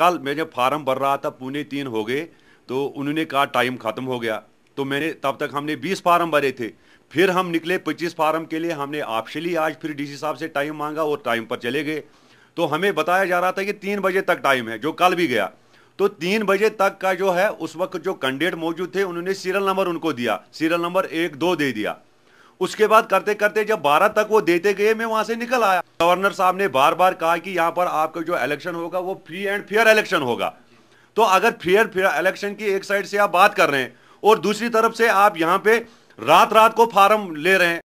कल मैं जब फार्म भर रहा था पुणे तीन हो गए तो उन्होंने कहा टाइम ख़त्म हो गया तो मैंने तब तक हमने बीस फार्म भरे थे फिर हम निकले पच्चीस फार्म के लिए हमने ऑप्शनली आज फिर डीसी साहब से टाइम मांगा और टाइम पर चले गए तो हमें बताया जा रहा था कि तीन बजे तक टाइम है जो कल भी गया तो तीन बजे तक का जो है उस वक्त जो कैंडिडेट मौजूद थे उन्होंने सीरियल नंबर उनको दिया सीरियल नंबर एक दो दे दिया उसके बाद करते करते जब बारह तक वो देते गए मैं वहां से निकल आया गवर्नर साहब ने बार बार कहा कि यहाँ पर आपका जो इलेक्शन होगा वो फ्री एंड फेयर इलेक्शन होगा तो अगर फेयर फेयर इलेक्शन की एक साइड से आप बात कर रहे हैं और दूसरी तरफ से आप यहाँ पे रात रात को फार्म ले रहे हैं